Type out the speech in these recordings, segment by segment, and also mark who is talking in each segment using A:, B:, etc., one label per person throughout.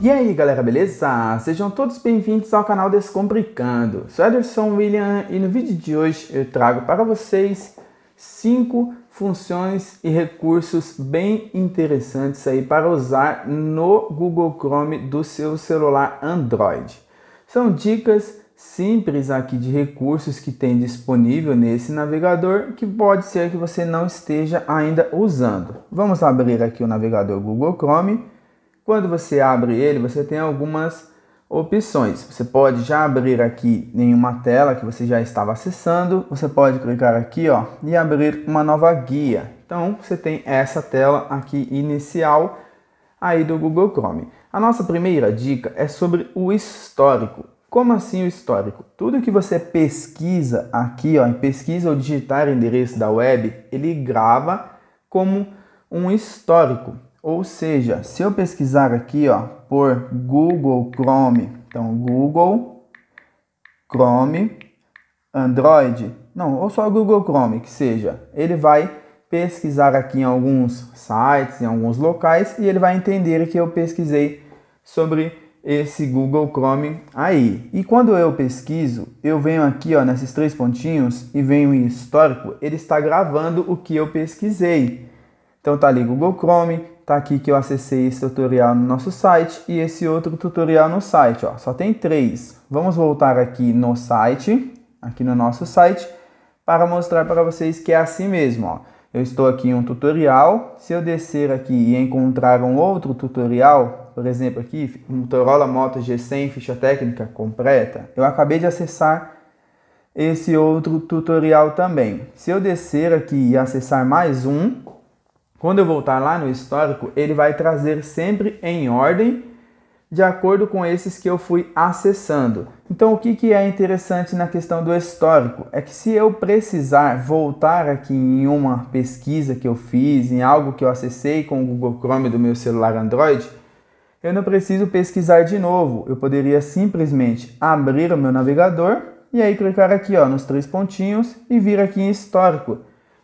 A: E aí galera, beleza? Sejam todos bem-vindos ao canal Descomplicando. Sou Ederson William e no vídeo de hoje eu trago para vocês 5 funções e recursos bem interessantes aí para usar no Google Chrome do seu celular Android. São dicas simples aqui de recursos que tem disponível nesse navegador que pode ser que você não esteja ainda usando. Vamos abrir aqui o navegador Google Chrome quando você abre ele, você tem algumas opções. Você pode já abrir aqui em uma tela que você já estava acessando. Você pode clicar aqui ó, e abrir uma nova guia. Então você tem essa tela aqui inicial aí do Google Chrome. A nossa primeira dica é sobre o histórico. Como assim o histórico? Tudo que você pesquisa aqui, ó, em pesquisa ou digitar endereço da web, ele grava como um histórico. Ou seja, se eu pesquisar aqui ó, por Google Chrome, então Google Chrome Android, não, ou só Google Chrome que seja, ele vai pesquisar aqui em alguns sites, em alguns locais e ele vai entender que eu pesquisei sobre esse Google Chrome aí. E quando eu pesquiso, eu venho aqui ó, nesses três pontinhos e venho em histórico, ele está gravando o que eu pesquisei. Então tá ali Google Chrome, Tá aqui que eu acessei esse tutorial no nosso site e esse outro tutorial no site, ó. Só tem três. Vamos voltar aqui no site, aqui no nosso site, para mostrar para vocês que é assim mesmo, ó. Eu estou aqui em um tutorial, se eu descer aqui e encontrar um outro tutorial, por exemplo aqui, Motorola Moto G100 ficha técnica completa, eu acabei de acessar esse outro tutorial também. Se eu descer aqui e acessar mais um, quando eu voltar lá no histórico, ele vai trazer sempre em ordem de acordo com esses que eu fui acessando. Então, o que, que é interessante na questão do histórico? É que se eu precisar voltar aqui em uma pesquisa que eu fiz, em algo que eu acessei com o Google Chrome do meu celular Android, eu não preciso pesquisar de novo. Eu poderia simplesmente abrir o meu navegador e aí clicar aqui ó, nos três pontinhos e vir aqui em histórico.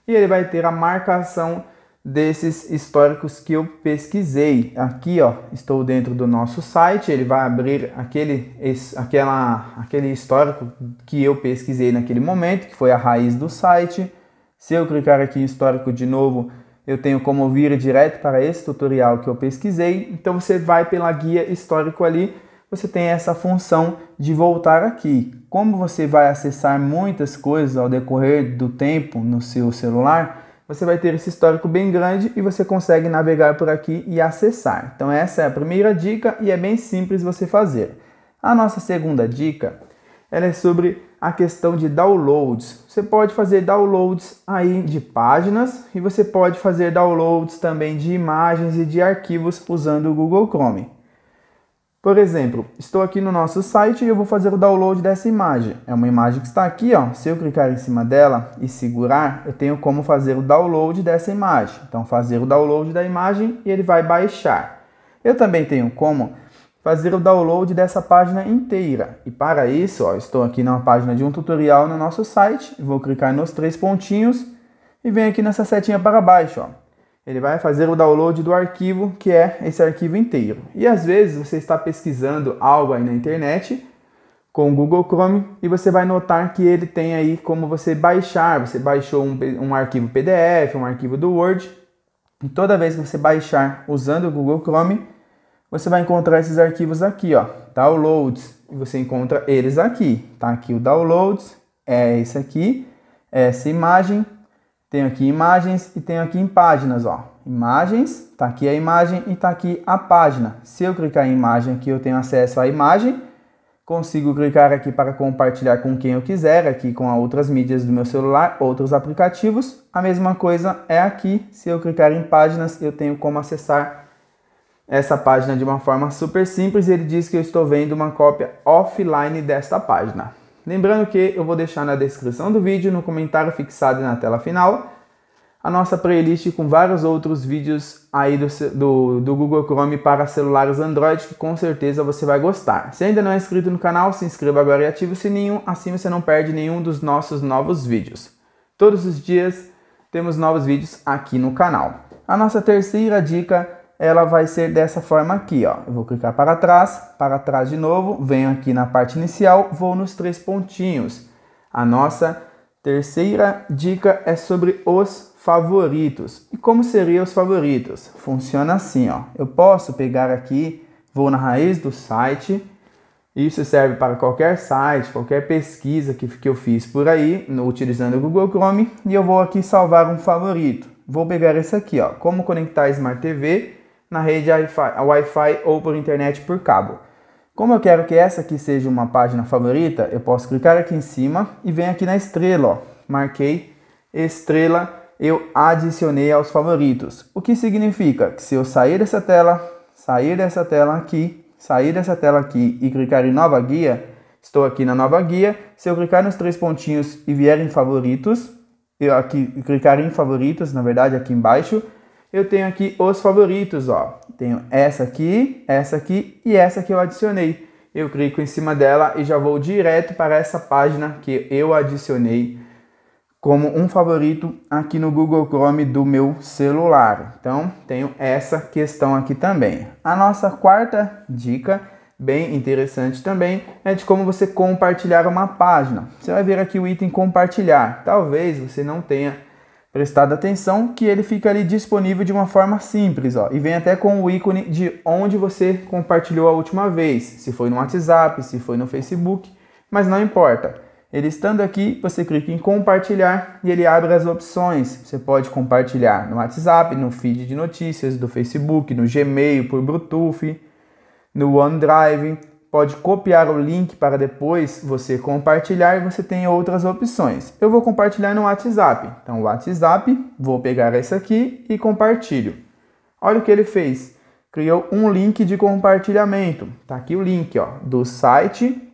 A: E ele vai ter a marcação desses históricos que eu pesquisei. Aqui, ó, estou dentro do nosso site, ele vai abrir aquele, esse, aquela, aquele histórico que eu pesquisei naquele momento, que foi a raiz do site. Se eu clicar aqui em histórico de novo, eu tenho como vir direto para esse tutorial que eu pesquisei. Então você vai pela guia histórico ali, você tem essa função de voltar aqui. Como você vai acessar muitas coisas ao decorrer do tempo no seu celular, você vai ter esse histórico bem grande e você consegue navegar por aqui e acessar. Então essa é a primeira dica e é bem simples você fazer. A nossa segunda dica, ela é sobre a questão de downloads. Você pode fazer downloads aí de páginas e você pode fazer downloads também de imagens e de arquivos usando o Google Chrome. Por exemplo, estou aqui no nosso site e eu vou fazer o download dessa imagem. É uma imagem que está aqui, ó. Se eu clicar em cima dela e segurar, eu tenho como fazer o download dessa imagem. Então, fazer o download da imagem e ele vai baixar. Eu também tenho como fazer o download dessa página inteira. E para isso, ó, estou aqui na página de um tutorial no nosso site. Vou clicar nos três pontinhos e venho aqui nessa setinha para baixo, ó. Ele vai fazer o download do arquivo, que é esse arquivo inteiro. E às vezes você está pesquisando algo aí na internet com o Google Chrome e você vai notar que ele tem aí como você baixar. Você baixou um, um arquivo PDF, um arquivo do Word. E toda vez que você baixar usando o Google Chrome, você vai encontrar esses arquivos aqui, ó, downloads. E você encontra eles aqui, tá? Aqui o downloads, é esse aqui, é essa imagem tenho aqui imagens e tenho aqui em páginas, ó. Imagens, tá aqui a imagem e tá aqui a página. Se eu clicar em imagem aqui, eu tenho acesso à imagem. Consigo clicar aqui para compartilhar com quem eu quiser, aqui com outras mídias do meu celular, outros aplicativos. A mesma coisa é aqui, se eu clicar em páginas, eu tenho como acessar essa página de uma forma super simples. Ele diz que eu estou vendo uma cópia offline desta página. Lembrando que eu vou deixar na descrição do vídeo, no comentário fixado na tela final, a nossa playlist com vários outros vídeos aí do, do, do, Google Chrome para celulares Android, que com certeza você vai gostar. Se ainda não é inscrito no canal, se inscreva agora e ative o sininho, assim você não perde nenhum dos nossos novos vídeos. Todos os dias temos novos vídeos aqui no canal. A nossa terceira dica ela vai ser dessa forma aqui, ó. Eu vou clicar para trás, para trás de novo, venho aqui na parte inicial, vou nos três pontinhos. A nossa terceira dica é sobre os favoritos. E como seriam os favoritos? Funciona assim, ó. Eu posso pegar aqui, vou na raiz do site. Isso serve para qualquer site, qualquer pesquisa que, que eu fiz por aí, utilizando o Google Chrome, e eu vou aqui salvar um favorito. Vou pegar esse aqui, ó, como conectar a Smart TV na rede Wi-Fi ou por internet por cabo. Como eu quero que essa aqui seja uma página favorita, eu posso clicar aqui em cima e venho aqui na estrela, ó. marquei estrela, eu adicionei aos favoritos. O que significa que se eu sair dessa tela, sair dessa tela aqui, sair dessa tela aqui e clicar em nova guia, estou aqui na nova guia, se eu clicar nos três pontinhos e vier em favoritos, eu aqui clicar em favoritos, na verdade aqui embaixo, eu tenho aqui os favoritos, ó. Tenho essa aqui, essa aqui e essa que eu adicionei. Eu clico em cima dela e já vou direto para essa página que eu adicionei como um favorito aqui no Google Chrome do meu celular. Então, tenho essa questão aqui também. A nossa quarta dica, bem interessante também, é de como você compartilhar uma página. Você vai ver aqui o item compartilhar. Talvez você não tenha prestado atenção que ele fica ali disponível de uma forma simples, ó, e vem até com o ícone de onde você compartilhou a última vez, se foi no WhatsApp, se foi no Facebook, mas não importa. Ele estando aqui, você clica em compartilhar e ele abre as opções. Você pode compartilhar no WhatsApp, no feed de notícias do Facebook, no Gmail por Bluetooth, no OneDrive, pode copiar o link para depois você compartilhar e você tem outras opções. Eu vou compartilhar no WhatsApp. Então, WhatsApp, vou pegar esse aqui e compartilho. Olha o que ele fez. Criou um link de compartilhamento. Tá aqui o link, ó, do site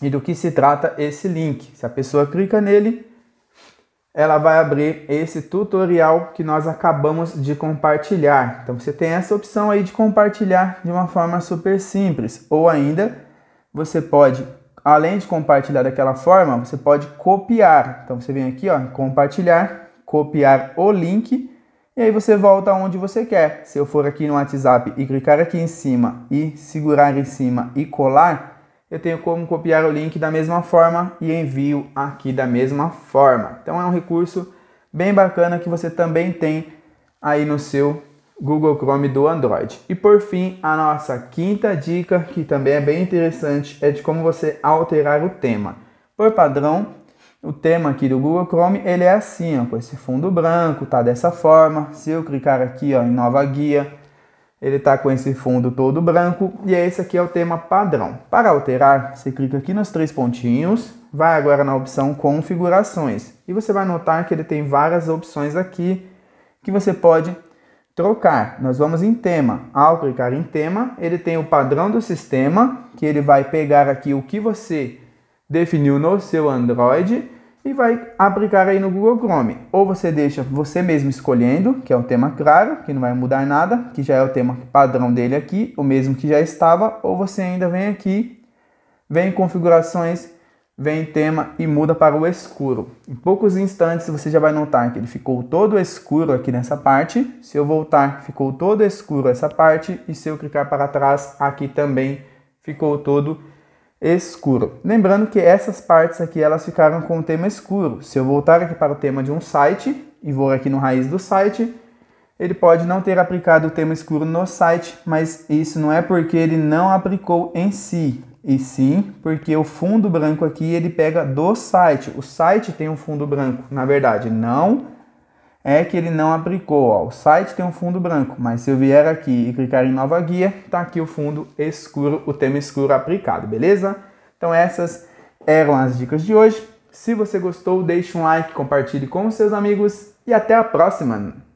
A: e do que se trata esse link. Se a pessoa clica nele, ela vai abrir esse tutorial que nós acabamos de compartilhar. Então você tem essa opção aí de compartilhar de uma forma super simples, ou ainda você pode, além de compartilhar daquela forma, você pode copiar. Então você vem aqui, ó, compartilhar, copiar o link e aí você volta onde você quer. Se eu for aqui no WhatsApp e clicar aqui em cima e segurar em cima e colar, eu tenho como copiar o link da mesma forma e envio aqui da mesma forma. Então é um recurso bem bacana que você também tem aí no seu Google Chrome do Android. E por fim, a nossa quinta dica, que também é bem interessante, é de como você alterar o tema. Por padrão, o tema aqui do Google Chrome, ele é assim, ó, com esse fundo branco, tá dessa forma. Se eu clicar aqui ó, em nova guia, ele está com esse fundo todo branco e é esse aqui é o tema padrão. Para alterar, você clica aqui nos três pontinhos, vai agora na opção configurações e você vai notar que ele tem várias opções aqui que você pode trocar. Nós vamos em tema. Ao clicar em tema, ele tem o padrão do sistema, que ele vai pegar aqui o que você definiu no seu Android e vai aplicar aí no Google Chrome. Ou você deixa você mesmo escolhendo, que é o tema claro, que não vai mudar nada, que já é o tema padrão dele aqui, o mesmo que já estava, ou você ainda vem aqui, vem em configurações, vem em tema e muda para o escuro. Em poucos instantes você já vai notar que ele ficou todo escuro aqui nessa parte. Se eu voltar, ficou todo escuro essa parte e se eu clicar para trás, aqui também ficou todo escuro escuro. Lembrando que essas partes aqui elas ficaram com o tema escuro. Se eu voltar aqui para o tema de um site e vou aqui no raiz do site, ele pode não ter aplicado o tema escuro no site, mas isso não é porque ele não aplicou em si, e sim porque o fundo branco aqui ele pega do site. O site tem um fundo branco, na verdade, não é que ele não aplicou. Ó. O site tem um fundo branco, mas se eu vier aqui e clicar em nova guia, está aqui o fundo escuro, o tema escuro aplicado, beleza? Então essas eram as dicas de hoje. Se você gostou, deixe um like, compartilhe com seus amigos e até a próxima!